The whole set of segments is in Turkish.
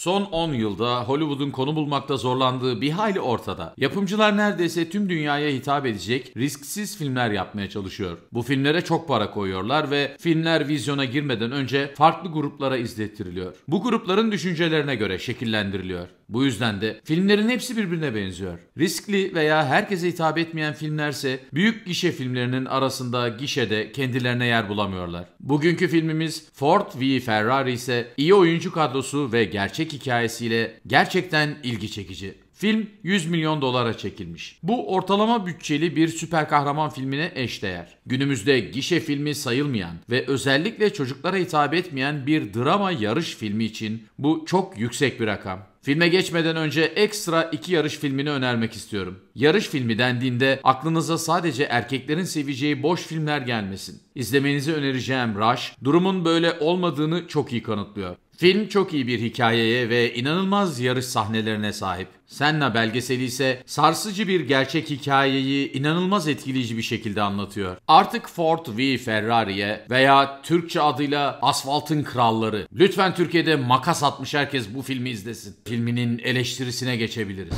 Son 10 yılda Hollywood'un konu bulmakta zorlandığı bir hayli ortada. Yapımcılar neredeyse tüm dünyaya hitap edecek risksiz filmler yapmaya çalışıyor. Bu filmlere çok para koyuyorlar ve filmler vizyona girmeden önce farklı gruplara izlettiriliyor. Bu grupların düşüncelerine göre şekillendiriliyor. Bu yüzden de filmlerin hepsi birbirine benziyor. Riskli veya herkese hitap etmeyen filmlerse büyük gişe filmlerinin arasında gişede kendilerine yer bulamıyorlar. Bugünkü filmimiz Ford v Ferrari ise iyi oyuncu kadrosu ve gerçek hikayesiyle gerçekten ilgi çekici. Film 100 milyon dolara çekilmiş. Bu ortalama bütçeli bir süper kahraman filmine eşdeğer. Günümüzde gişe filmi sayılmayan ve özellikle çocuklara hitap etmeyen bir drama yarış filmi için bu çok yüksek bir rakam. Filme geçmeden önce ekstra iki yarış filmini önermek istiyorum. Yarış filmi dendiğinde aklınıza sadece erkeklerin seveceği boş filmler gelmesin. İzlemenizi önereceğim Rush, durumun böyle olmadığını çok iyi kanıtlıyor. Film çok iyi bir hikayeye ve inanılmaz yarış sahnelerine sahip. Senna belgeseli ise sarsıcı bir gerçek hikayeyi inanılmaz etkileyici bir şekilde anlatıyor. Artık Ford v Ferrari'ye veya Türkçe adıyla Asfaltın Kralları. Lütfen Türkiye'de makas atmış herkes bu filmi izlesin filminin eleştirisine geçebiliriz.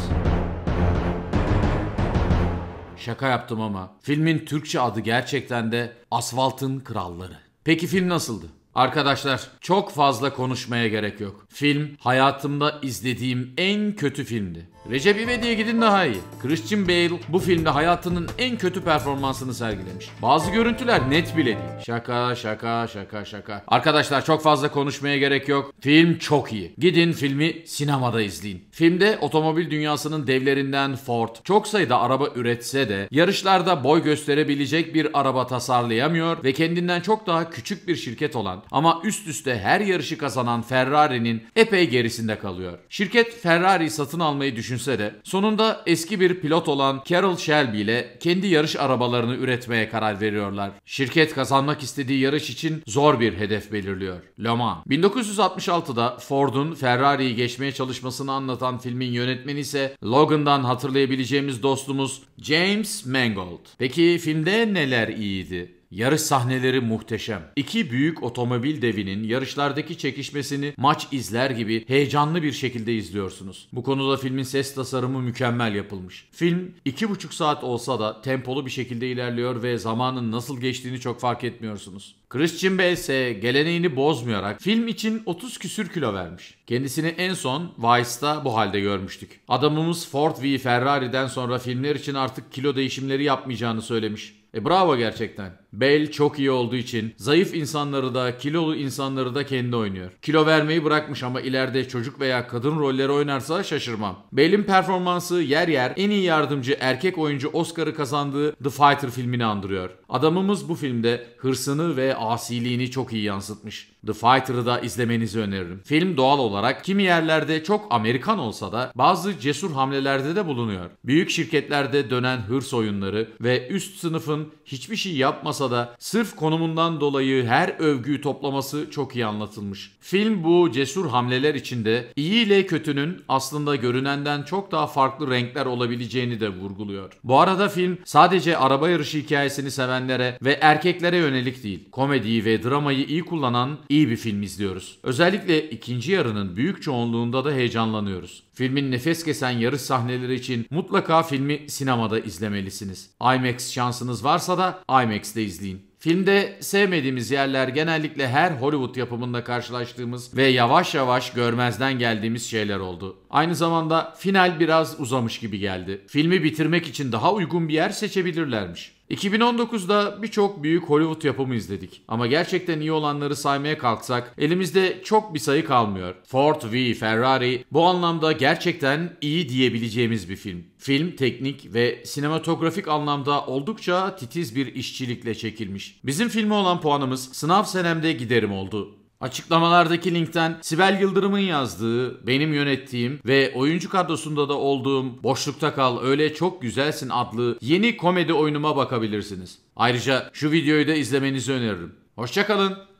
Şaka yaptım ama filmin Türkçe adı gerçekten de Asfaltın Kralları. Peki film nasıldı? Arkadaşlar çok fazla konuşmaya gerek yok. Film hayatımda izlediğim en kötü filmdi. Recep İvedik'e gidin daha iyi. Christian Bale bu filmde hayatının en kötü performansını sergilemiş. Bazı görüntüler net bile değil. Şaka şaka şaka şaka. Arkadaşlar çok fazla konuşmaya gerek yok. Film çok iyi. Gidin filmi sinemada izleyin. Filmde otomobil dünyasının devlerinden Ford çok sayıda araba üretse de yarışlarda boy gösterebilecek bir araba tasarlayamıyor ve kendinden çok daha küçük bir şirket olan ama üst üste her yarışı kazanan Ferrari'nin epey gerisinde kalıyor. Şirket Ferrari'yi satın almayı düşünse de sonunda eski bir pilot olan Carroll Shelby ile kendi yarış arabalarını üretmeye karar veriyorlar. Şirket kazanmak istediği yarış için zor bir hedef belirliyor. Le Mans. 1966'da Ford'un Ferrari'yi geçmeye çalışmasını anlatan filmin yönetmeni ise Logan'dan hatırlayabileceğimiz dostumuz James Mangold. Peki filmde neler iyiydi? Yarış sahneleri muhteşem. İki büyük otomobil devinin yarışlardaki çekişmesini maç izler gibi heyecanlı bir şekilde izliyorsunuz. Bu konuda filmin ses tasarımı mükemmel yapılmış. Film 2,5 saat olsa da tempolu bir şekilde ilerliyor ve zamanın nasıl geçtiğini çok fark etmiyorsunuz. Christian Bale ise geleneğini bozmayarak film için 30 küsür kilo vermiş. Kendisini en son Vice'da bu halde görmüştük. Adamımız Ford v Ferrari'den sonra filmler için artık kilo değişimleri yapmayacağını söylemiş. E bravo gerçekten. Bale çok iyi olduğu için zayıf insanları da kilolu insanları da kendi oynuyor. Kilo vermeyi bırakmış ama ileride çocuk veya kadın rolleri oynarsa şaşırmam. Bale'in performansı yer yer en iyi yardımcı erkek oyuncu Oscar'ı kazandığı The Fighter filmini andırıyor. Adamımız bu filmde hırsını ve asiliğini çok iyi yansıtmış. The Fighter'ı da izlemenizi öneririm. Film doğal olarak kimi yerlerde çok Amerikan olsa da bazı cesur hamlelerde de bulunuyor. Büyük şirketlerde dönen hırs oyunları ve üst sınıfın hiçbir şey yapmasa olmasa da sırf konumundan dolayı her övgüyü toplaması çok iyi anlatılmış. Film bu cesur hamleler içinde iyi ile kötünün aslında görünenden çok daha farklı renkler olabileceğini de vurguluyor. Bu arada film sadece araba yarışı hikayesini sevenlere ve erkeklere yönelik değil. Komediyi ve dramayı iyi kullanan iyi bir film izliyoruz. Özellikle ikinci yarının büyük çoğunluğunda da heyecanlanıyoruz. Filmin nefes kesen yarış sahneleri için mutlaka filmi sinemada izlemelisiniz. IMAX şansınız varsa da IMAX'te izleyin. Filmde sevmediğimiz yerler genellikle her Hollywood yapımında karşılaştığımız ve yavaş yavaş görmezden geldiğimiz şeyler oldu. Aynı zamanda final biraz uzamış gibi geldi. Filmi bitirmek için daha uygun bir yer seçebilirlermiş. 2019'da birçok büyük Hollywood yapımı izledik. Ama gerçekten iyi olanları saymaya kalksak elimizde çok bir sayı kalmıyor. Ford v Ferrari bu anlamda gerçekten iyi diyebileceğimiz bir film. Film teknik ve sinematografik anlamda oldukça titiz bir işçilikle çekilmiş. Bizim filme olan puanımız sınav senemde giderim oldu. Açıklamalardaki linkten Sibel Yıldırım'ın yazdığı, benim yönettiğim ve oyuncu kadrosunda da olduğum Boşlukta Kal Öyle Çok Güzelsin adlı yeni komedi oyunuma bakabilirsiniz. Ayrıca şu videoyu da izlemenizi öneririm. Hoşçakalın.